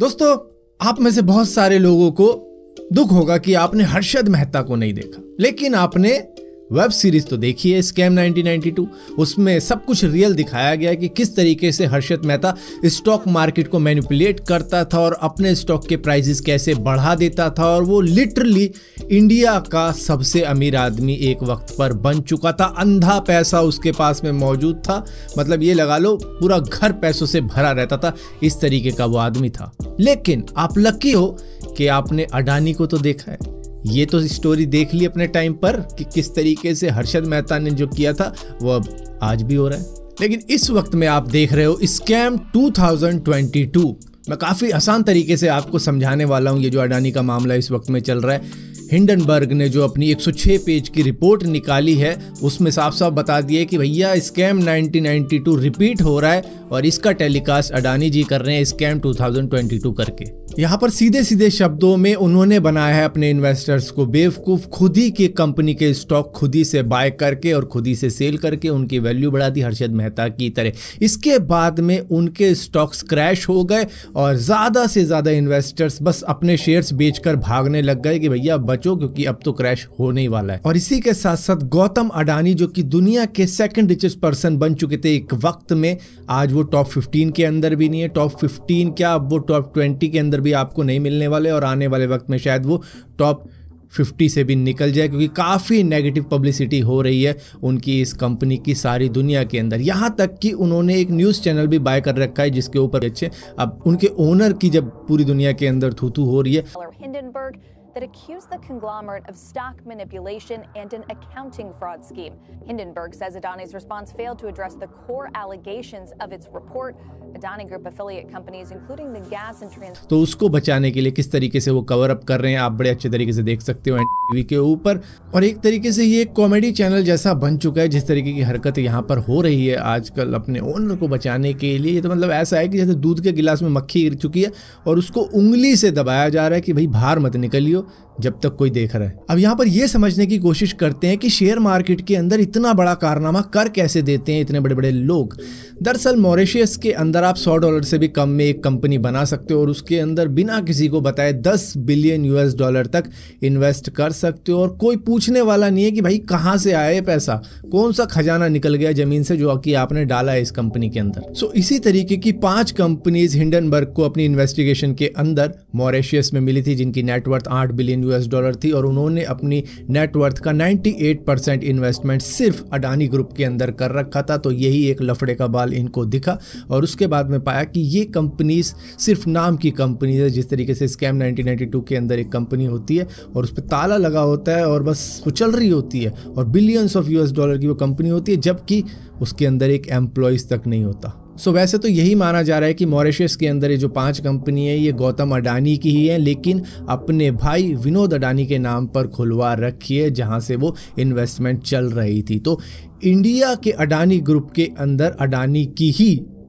दोस्तों आप में से बहुत सारे लोगों को दुख होगा कि आपने हर्षद मेहता को नहीं देखा लेकिन आपने वेब सीरीज तो देखी है स्कैम 1992 उसमें सब कुछ रियल दिखाया गया कि किस तरीके से हर्षद मेहता स्टॉक मार्केट को मैनिपुलेट करता था और अपने स्टॉक के प्राइजेस कैसे बढ़ा देता था और वो लिटरली इंडिया का सबसे अमीर आदमी एक वक्त पर बन चुका था अंधा पैसा उसके पास में मौजूद था मतलब ये लगा लो पूरा घर पैसों से भरा रहता था इस तरीके का वो आदमी था लेकिन आप लकी हो कि आपने अडानी को तो देखा है ये तो स्टोरी देख ली अपने टाइम पर कि किस तरीके से हर्षद मेहता ने जो किया था वो अब आज भी हो रहा है लेकिन इस वक्त में आप देख रहे हो स्कैम 2022 मैं काफ़ी आसान तरीके से आपको समझाने वाला हूँ ये जो अडानी का मामला इस वक्त में चल रहा है हिंडनबर्ग ने जो अपनी 106 पेज की रिपोर्ट निकाली है उसमें साफ साफ बता दिए कि भैया स्कैम 1992 रिपीट हो रहा है और इसका टेलीकास्ट अडानी जी कर रहे हैं स्कैम 2022 करके यहाँ पर सीधे सीधे शब्दों में उन्होंने बनाया है अपने इन्वेस्टर्स को बेवकूफ खुद ही के कंपनी के स्टॉक खुद ही से बाय करके और खुद ही से सेल करके उनकी वैल्यू बढ़ा दी हर्षद मेहता की तरह इसके बाद में उनके स्टॉक्स क्रैश हो गए और ज़्यादा से ज़्यादा इन्वेस्टर्स बस अपने शेयर्स बेचकर भागने लग गए कि भैया बचो क्योंकि अब तो क्रैश होने ही वाला है और इसी के साथ साथ गौतम अडानी जो कि दुनिया के सेकंड रिचेस्ट पर्सन बन चुके थे एक वक्त में आज वो टॉप 15 के अंदर भी नहीं है टॉप 15 क्या अब वो टॉप 20 के अंदर भी आपको नहीं मिलने वाले और आने वाले वक्त में शायद वो टॉप 50 से भी निकल जाए क्योंकि काफ़ी नेगेटिव पब्लिसिटी हो रही है उनकी इस कंपनी की सारी दुनिया के अंदर यहाँ तक कि उन्होंने एक न्यूज़ चैनल भी बाय कर रखा है जिसके ऊपर अच्छे अब उनके ओनर की जब पूरी दुनिया के अंदर थूथू हो रही है that accused the conglomerate of stock manipulation and an accounting fraud scheme. Hindenburg says Adani's response failed to address the core allegations of its report. Adani Group affiliate companies, including the gas and trans. तो उसको बचाने के लिए किस तरीके से वो cover up कर रहे हैं आप बड़े अच्छे तरीके से देख सकते हो टीवी के ऊपर और एक तरीके से ये कॉमेडी चैनल जैसा बन चुका है जिस तरीके की हरकत यहाँ पर हो रही है आजकल अपने ओनर को बचाने के लिए ये तो मतलब ऐसा है कि जैसे दूध के गिलास में मक्खी गिर चुकी है और उसको उंगली से दबाया जा रहा है कि भाई बाहर मत निकलियो जब तक कोई देख रहा है अब यहाँ पर यह समझने की कोशिश करते हैं कि शेयर मार्केट के अंदर इतना बड़ा कारनामा कर कैसे देते हैं इतने बड़े बड़े लोग दरअसल मॉरिशियस के अंदर आप 100 डॉलर से भी कम में एक कंपनी बना सकते हो और उसके अंदर बिना किसी को बताए 10 बिलियन यूएस डॉलर तक इन्वेस्ट कर सकते हो और कोई पूछने वाला नहीं है कि भाई कहाँ से आया पैसा कौन सा खजाना निकल गया जमीन से जो कि आपने डाला है इस कंपनी के अंदर सो इसी तरीके की पांच कंपनीज हिंडनबर्ग को अपनी इन्वेस्टिगेशन के अंदर मॉरिशियस में मिली थी जिनकी नेटवर्थ आठ बिलियन यूएस डॉलर थी और उन्होंने अपनी नेटवर्थ का 98 परसेंट इन्वेस्टमेंट सिर्फ अडानी ग्रुप के अंदर कर रखा था तो यही एक लफड़े का बाल इनको दिखा और उसके बाद में पाया कि ये कंपनीज सिर्फ नाम की कंपनीज है जिस तरीके से स्कैम नाइनटीन के अंदर एक कंपनी होती है और उस पर ताला लगा होता है और बस वो चल रही होती है और बिलियंस ऑफ यूएस डॉलर की वो कंपनी होती है जबकि उसके अंदर एक एम्प्लॉयज़ तक नहीं होता सो वैसे तो यही माना जा रहा है कि मॉरिशस के अंदर ये जो पांच कंपनी है ये गौतम अडानी की ही है लेकिन अपने भाई विनोद अडानी के नाम पर खुलवा रखी है जहाँ से वो इन्वेस्टमेंट चल रही थी तो इंडिया के अडानी ग्रुप के अंदर अडानी की ही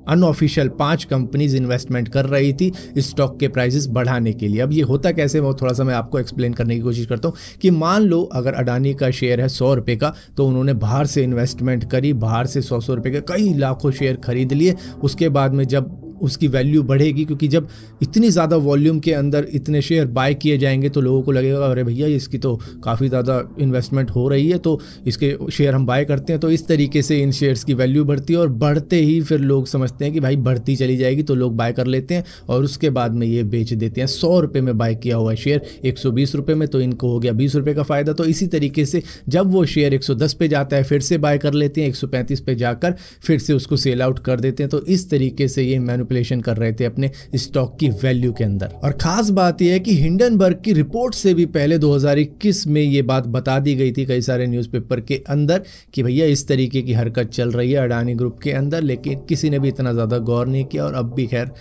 अनऑफिशियल पांच कंपनीज इन्वेस्टमेंट कर रही थी इस स्टॉक के प्राइसेस बढ़ाने के लिए अब ये होता कैसे वो थोड़ा सा मैं आपको एक्सप्लेन करने की कोशिश करता हूँ कि मान लो अगर अडानी का शेयर है सौ रुपये का तो उन्होंने बाहर से इन्वेस्टमेंट करी बाहर से सौ सौ रुपये के कई लाखों शेयर खरीद लिए उसके बाद में जब उसकी वैल्यू बढ़ेगी क्योंकि जब इतनी ज़्यादा वॉल्यूम के अंदर इतने शेयर बाय किए जाएंगे तो लोगों को लगेगा अरे भैया इसकी तो काफ़ी ज़्यादा इन्वेस्टमेंट हो रही है तो इसके शेयर हम बाय करते हैं तो इस तरीके से इन शेयर्स की वैल्यू बढ़ती है और बढ़ते ही फिर लोग समझते हैं कि भाई बढ़ती चली जाएगी तो लोग बाय कर लेते हैं और उसके बाद में ये बेच देते हैं सौ रुपये में बाय किया हुआ शेयर एक सौ बीस रुपये में तो इनको हो गया बीस रुपये का फ़ायदा तो इसी तरीके से जब वो शेयर एक सौ दस जाता है फिर से बाय कर लेते हैं एक सौ पैंतीस पे जाकर फिर से उसको सेल आउट कर देते हैं तो इस तरीके से ये मैनु मैनिपुलेशन कर रहे थे अपने स्टॉक की वैल्यू के अंदर और खास बात यह है कि हिंडनबर्ग की रिपोर्ट से भी पहले 2021 में ये बात बता दी गई थी कई सारे न्यूज़पेपर के अंदर कि भैया इस तरीके की हरकत चल रही है अडानी ग्रुप के अंदर लेकिन किसी ने भी इतना ज़्यादा गौर नहीं किया और अब भी खैर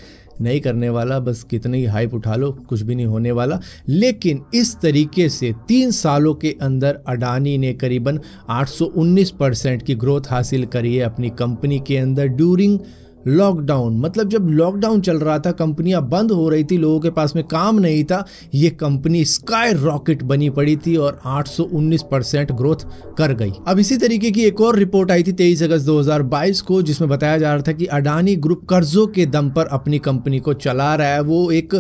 नहीं करने वाला बस ही हाइप उठा लो कुछ भी नहीं होने वाला लेकिन इस तरीके से तीन सालों के अंदर अडानी ने करीबन 819 परसेंट की ग्रोथ हासिल करी है अपनी कंपनी के अंदर ड्यूरिंग लॉकडाउन मतलब जब लॉकडाउन चल रहा था कंपनियां बंद हो रही थी लोगों के पास में काम नहीं था ये कंपनी स्काई रॉकेट बनी पड़ी थी और 819 परसेंट ग्रोथ कर गई अब इसी तरीके की एक और रिपोर्ट आई थी 23 अगस्त 2022 को जिसमें बताया जा रहा था कि अडानी ग्रुप कर्जों के दम पर अपनी कंपनी को चला रहा है वो एक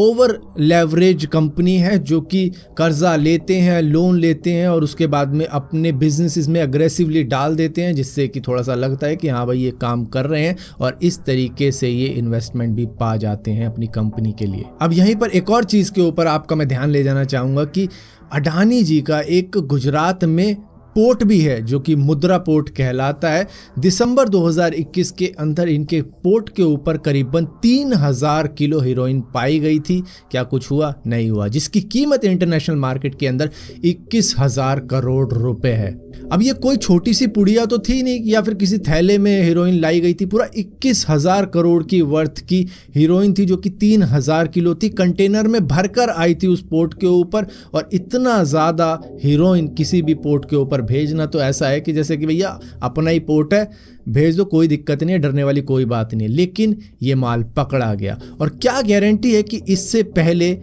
ओवर लेवरेज कंपनी है जो कि कर्ज़ा लेते हैं लोन लेते हैं और उसके बाद में अपने बिजनेसिस में अग्रेसिवली डाल देते हैं जिससे कि थोड़ा सा लगता है कि हाँ भाई ये काम कर रहे हैं और इस तरीके से ये इन्वेस्टमेंट भी पा जाते हैं अपनी कंपनी के लिए अब यहीं पर एक और चीज़ के ऊपर आपका मैं ध्यान ले जाना चाहूँगा कि अडानी जी का एक गुजरात में पोर्ट भी है जो कि मुद्रा पोर्ट कहलाता है दिसंबर 2021 के अंदर इनके पोर्ट के ऊपर करीबन 3000 किलो हीरोइन पाई गई थी क्या कुछ हुआ नहीं हुआ जिसकी कीमत इंटरनेशनल मार्केट के अंदर इक्कीस करोड़ रुपए है अब ये कोई छोटी सी पुड़िया तो थी नहीं या फिर किसी थैले में हीरोइन लाई गई थी पूरा इक्कीस हज़ार करोड़ की वर्थ की हीरोइन थी जो कि तीन हज़ार किलो थी कंटेनर में भरकर आई थी उस पोर्ट के ऊपर और इतना ज़्यादा हीरोइन किसी भी पोर्ट के ऊपर भेजना तो ऐसा है कि जैसे कि भैया अपना ही पोर्ट है भेज दो कोई दिक्कत नहीं है डरने वाली कोई बात नहीं लेकिन ये माल पकड़ा गया और क्या गारंटी है कि इससे पहले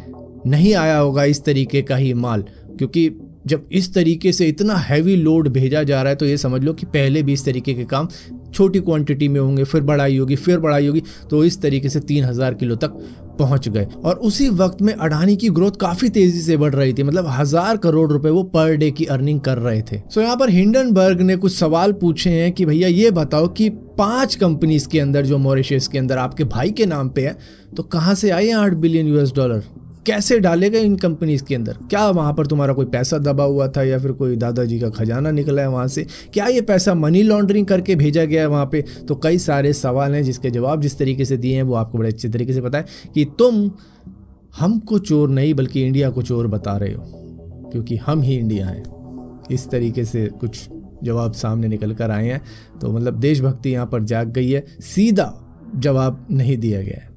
नहीं आया होगा इस तरीके का ही माल क्योंकि जब इस तरीके से इतना हैवी लोड भेजा जा रहा है तो ये समझ लो कि पहले भी इस तरीके के काम छोटी क्वांटिटी में होंगे फिर बढ़ाई होगी फिर बढ़ाई होगी तो इस तरीके से तीन हज़ार किलो तक पहुंच गए और उसी वक्त में अडानी की ग्रोथ काफ़ी तेज़ी से बढ़ रही थी मतलब हज़ार करोड़ रुपए वो पर डे की अर्निंग कर रहे थे सो यहाँ पर हिंडनबर्ग ने कुछ सवाल पूछे हैं कि भैया ये बताओ कि पांच कंपनीज के अंदर जो मॉरिशस के अंदर आपके भाई के नाम पे है तो कहाँ से आए आठ बिलियन यूएस डॉलर कैसे डाले गए इन कंपनीज के अंदर क्या वहाँ पर तुम्हारा कोई पैसा दबा हुआ था या फिर कोई दादाजी का खजाना निकला है वहाँ से क्या ये पैसा मनी लॉन्ड्रिंग करके भेजा गया है वहाँ पे तो कई सारे सवाल हैं जिसके जवाब जिस तरीके से दिए हैं वो आपको बड़े अच्छे तरीके से पता है कि तुम हमको चोर नहीं बल्कि इंडिया को चोर बता रहे हो क्योंकि हम ही इंडिया हैं इस तरीके से कुछ जवाब सामने निकल कर आए हैं तो मतलब देशभक्ति यहाँ पर जाग गई है सीधा जवाब नहीं दिया गया है